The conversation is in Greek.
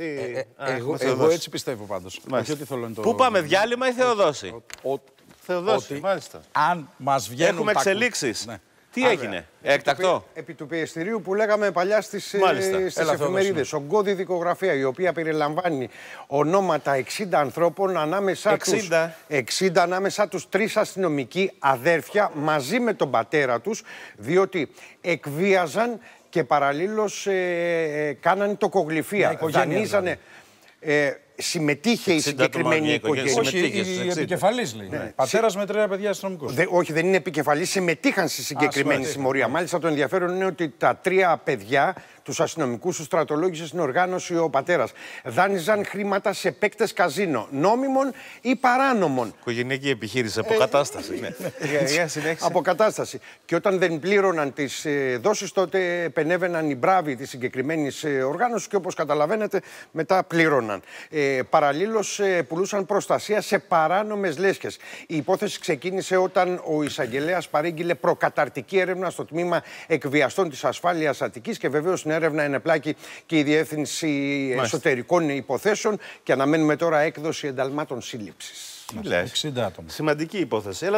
Ε, ε, εγώ, έτσι πιστεύω πάντως. Πού πάμε, διάλειμμα ή Θεοδόση. Θεοδόση, μάλιστα. Αν μας βγαίνουν Έχουμε εξελίξεις. Ναι. Τι έγινε, έκτακτο. Επί του πιεστηρίου που λέγαμε παλιά στις εφημερίδε. Ογκώδη δικογραφία, η οποία περιλαμβάνει ονόματα 60 ανθρώπων, ανάμεσά 60. 60 ανάμεσά τους τρεις αστυνομικοί αδέρφια μαζί με τον πατέρα τους, διότι εκβίαζαν και παραλλήλως ε, ε, ε κάνανε το κογλυφία. Ναι, Δανείζανε. Δηλαδή. Ε, συμμετείχε η συγκεκριμένη οικογένεια. Όχι, η επικεφαλής λέει. Ναι. Πατέρας με τρία παιδιά αστυνομικού. όχι, δεν είναι επικεφαλής. Συμμετείχαν στη συγκεκριμένη συμμορία. Ναι. Μάλιστα το ενδιαφέρον είναι ότι τα τρία παιδιά τους αστυνομικούς τους στρατολόγησε στην οργάνωση ο πατέρας. Δάνειζαν χρήματα σε παίκτες καζίνο, νόμιμων ή παράνομων. Οικογενειακή επιχείρηση, ε, αποκατάσταση. Ναι. αποκατάσταση. Και όταν δεν πλήρωναν τις ε, δόσεις, τότε επενέβαιναν οι μπράβοι της συγκεκριμένης ε, οργάνωσης και όπως καταλαβαίνετε μετά πλήρωναν. Ε, Παράλληλως Παραλλήλω ε, πουλούσαν προστασία σε παράνομες λέσχες. Η υπόθεση ξεκίνησε όταν ο εισαγγελέας παρήγγειλε προκαταρτική έρευνα στο τμήμα εκβιαστών της ασφάλειας Αττικής και βεβαίως στην έρευνα ενεπλάκη και η Διεύθυνση Εσωτερικών Υποθέσεων. Και αναμένουμε τώρα έκδοση ενταλμάτων σύλληψης. Σημαντική υπόθεση.